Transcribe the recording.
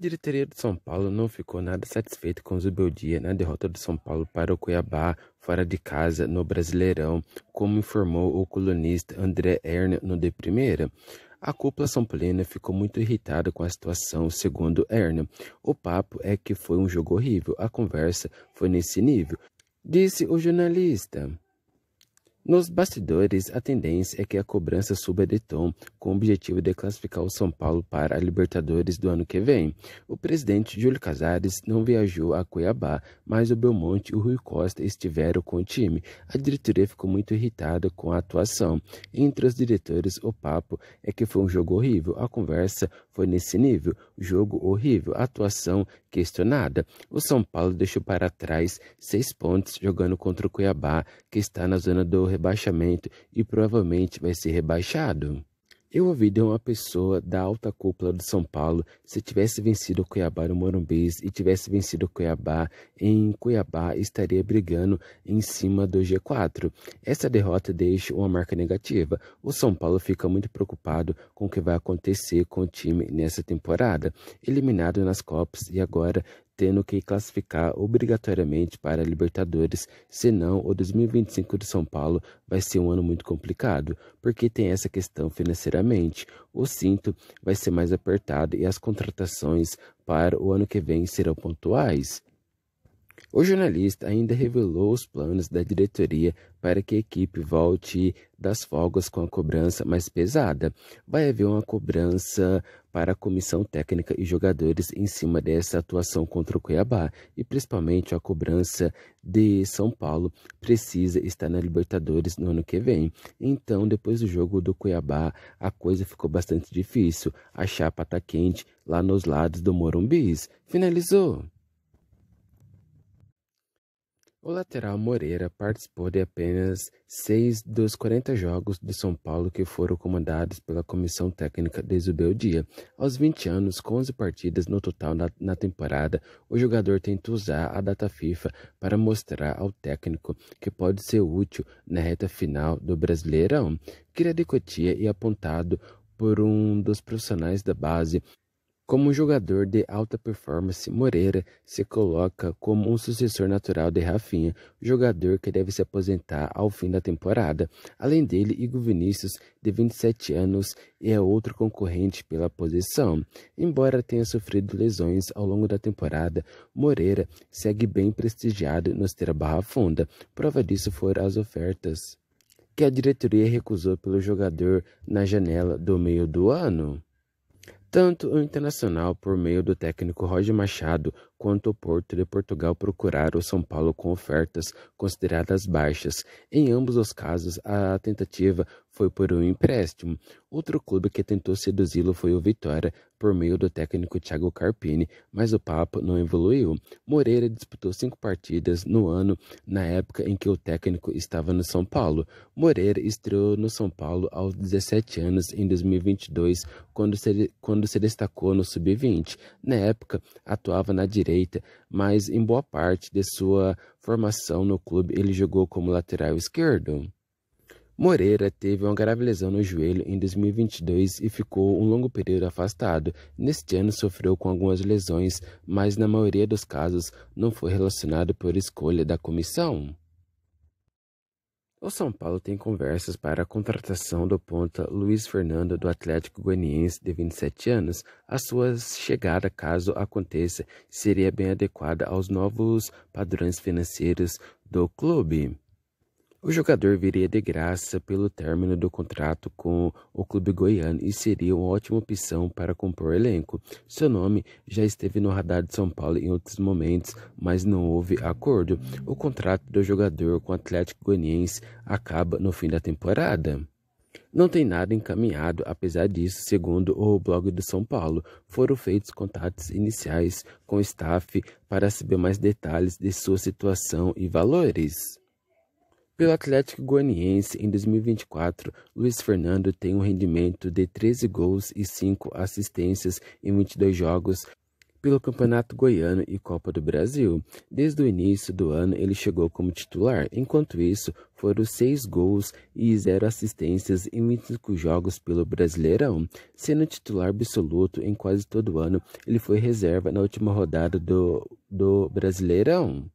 diretoria de São Paulo não ficou nada satisfeita com Zubeldia na né? derrota do São Paulo para o Cuiabá fora de casa no Brasileirão, como informou o colunista André Erne no De Primeira. A cúpula São paulina ficou muito irritada com a situação, segundo Erne. O papo é que foi um jogo horrível, a conversa foi nesse nível, disse o jornalista. Nos bastidores, a tendência é que a cobrança suba de tom, com o objetivo de classificar o São Paulo para a Libertadores do ano que vem. O presidente Júlio Casares não viajou a Cuiabá, mas o Belmonte e o Rui Costa estiveram com o time. A diretoria ficou muito irritada com a atuação. Entre os diretores, o papo é que foi um jogo horrível. A conversa foi nesse nível: jogo horrível, atuação questionada. O São Paulo deixou para trás seis pontos jogando contra o Cuiabá, que está na zona do rebaixamento e provavelmente vai ser rebaixado. Eu ouvi de uma pessoa da alta cúpula do São Paulo se tivesse vencido o Cuiabá no Morumbês e tivesse vencido o Cuiabá em Cuiabá estaria brigando em cima do G4. Essa derrota deixa uma marca negativa. O São Paulo fica muito preocupado com o que vai acontecer com o time nessa temporada, eliminado nas Copas e agora tendo que classificar obrigatoriamente para Libertadores, senão o 2025 de São Paulo vai ser um ano muito complicado, porque tem essa questão financeiramente. O cinto vai ser mais apertado e as contratações para o ano que vem serão pontuais. O jornalista ainda revelou os planos da diretoria para que a equipe volte das folgas com a cobrança mais pesada. Vai haver uma cobrança para a comissão técnica e jogadores em cima dessa atuação contra o Cuiabá e principalmente a cobrança de São Paulo precisa estar na Libertadores no ano que vem. Então, depois do jogo do Cuiabá, a coisa ficou bastante difícil. A chapa está quente lá nos lados do Morumbis. Finalizou. O lateral Moreira participou de apenas seis dos 40 jogos do São Paulo que foram comandados pela comissão técnica desde o dia Aos 20 anos, com 11 partidas no total na, na, temporada, o jogador tenta usar a data FIFA para mostrar ao técnico que pode ser útil na reta final do Brasileirão. Cria de Cotia e apontado por um dos profissionais da base como jogador de alta performance, Moreira se coloca como um sucessor natural de Rafinha, jogador que deve se aposentar ao fim da temporada. Além dele, Igor Vinícius, de 27 anos, é outro concorrente pela posição. Embora tenha sofrido lesões ao longo da temporada, Moreira segue bem prestigiado no Esteira Barra Funda. Prova disso foram as ofertas que a diretoria recusou pelo jogador na janela do meio do ano tanto o Internacional, por meio do técnico Roger Machado, quanto o Porto de Portugal procurar o São Paulo com ofertas consideradas baixas. Em ambos os casos, a tentativa foi por um empréstimo. Outro clube que tentou seduzi-lo foi o Vitória, por meio do técnico Thiago Carpini, mas o papo não evoluiu. Moreira disputou cinco partidas no ano, na época em que o técnico estava no São Paulo. Moreira estreou no São Paulo aos 17 anos em 2022, quando se, quando se destacou no Sub-20. Na época, atuava na direita direita, mas em boa parte de sua formação no clube ele jogou como lateral esquerdo. Moreira teve uma grave lesão no joelho em 2022 e ficou um longo período afastado. Neste ano sofreu com algumas lesões, mas na maioria dos casos não foi relacionado por escolha da comissão. O São Paulo tem conversas para a contratação do ponta Luiz Fernando do Atlético Goianiense de 27 anos. A sua chegada, caso aconteça, seria bem adequada aos novos padrões financeiros do clube. O jogador viria de graça pelo término do contrato com o clube goiano e seria uma ótima opção para compor o elenco. Seu nome já esteve no radar de São Paulo em outros momentos, mas não houve acordo. O contrato do jogador com o Atlético Goianiense acaba no fim da temporada. Não tem nada encaminhado, apesar disso, segundo o blog do São Paulo, foram feitos contatos iniciais com o staff para saber mais detalhes de sua situação e valores. Pelo Atlético Goianiense em 2024, Luiz Fernando tem um rendimento de 13 gols e 5 assistências em 22 jogos pelo Campeonato Goiano e Copa do Brasil. Desde o início do ano, ele chegou como titular. Enquanto isso, foram seis gols e zero assistências em 25 jogos pelo Brasileirão. Sendo titular absoluto em quase todo ano, ele foi reserva na última rodada do, do Brasileirão.